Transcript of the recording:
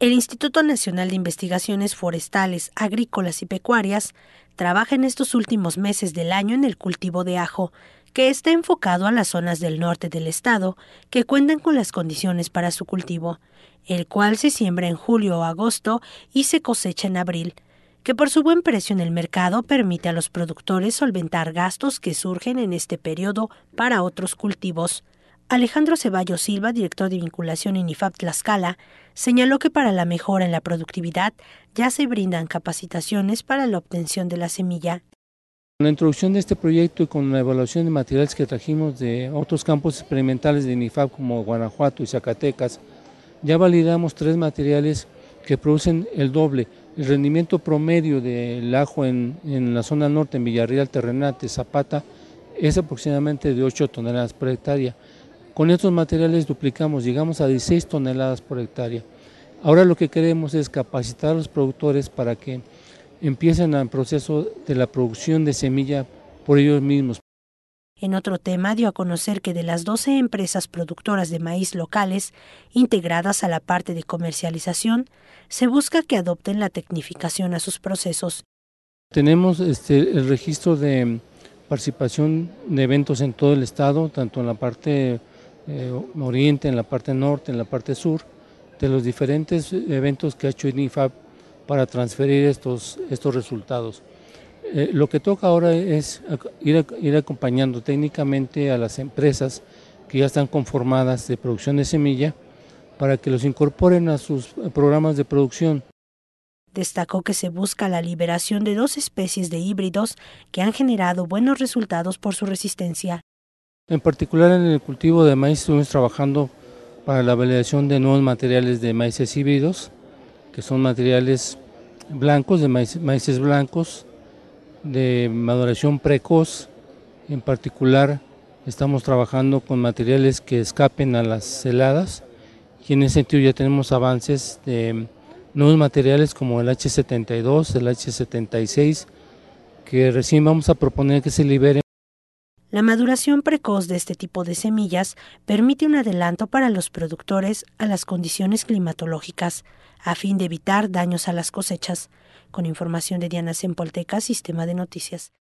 El Instituto Nacional de Investigaciones Forestales, Agrícolas y Pecuarias trabaja en estos últimos meses del año en el cultivo de ajo, que está enfocado a las zonas del norte del estado que cuentan con las condiciones para su cultivo, el cual se siembra en julio o agosto y se cosecha en abril, que por su buen precio en el mercado permite a los productores solventar gastos que surgen en este periodo para otros cultivos. Alejandro Ceballos Silva, director de vinculación en Tlaxcala, señaló que para la mejora en la productividad ya se brindan capacitaciones para la obtención de la semilla. Con la introducción de este proyecto y con la evaluación de materiales que trajimos de otros campos experimentales de INIFAP como Guanajuato y Zacatecas, ya validamos tres materiales que producen el doble. El rendimiento promedio del ajo en, en la zona norte, en Villarreal, Terrenate, Zapata, es aproximadamente de 8 toneladas por hectárea con estos materiales duplicamos, llegamos a 16 toneladas por hectárea. Ahora lo que queremos es capacitar a los productores para que empiecen el proceso de la producción de semilla por ellos mismos. En otro tema dio a conocer que de las 12 empresas productoras de maíz locales integradas a la parte de comercialización, se busca que adopten la tecnificación a sus procesos. Tenemos este, el registro de participación de eventos en todo el estado, tanto en la parte eh, oriente, en la parte norte, en la parte sur, de los diferentes eventos que ha hecho INIFAP para transferir estos, estos resultados. Eh, lo que toca ahora es ir, ir acompañando técnicamente a las empresas que ya están conformadas de producción de semilla para que los incorporen a sus programas de producción. Destacó que se busca la liberación de dos especies de híbridos que han generado buenos resultados por su resistencia en particular en el cultivo de maíz estuvimos trabajando para la validación de nuevos materiales de maíces híbridos, que son materiales blancos, de maíces blancos, de maduración precoz. En particular estamos trabajando con materiales que escapen a las heladas y en ese sentido ya tenemos avances de nuevos materiales como el H72, el H76, que recién vamos a proponer que se liberen. La maduración precoz de este tipo de semillas permite un adelanto para los productores a las condiciones climatológicas, a fin de evitar daños a las cosechas. Con información de Diana Sempolteca, Sistema de Noticias.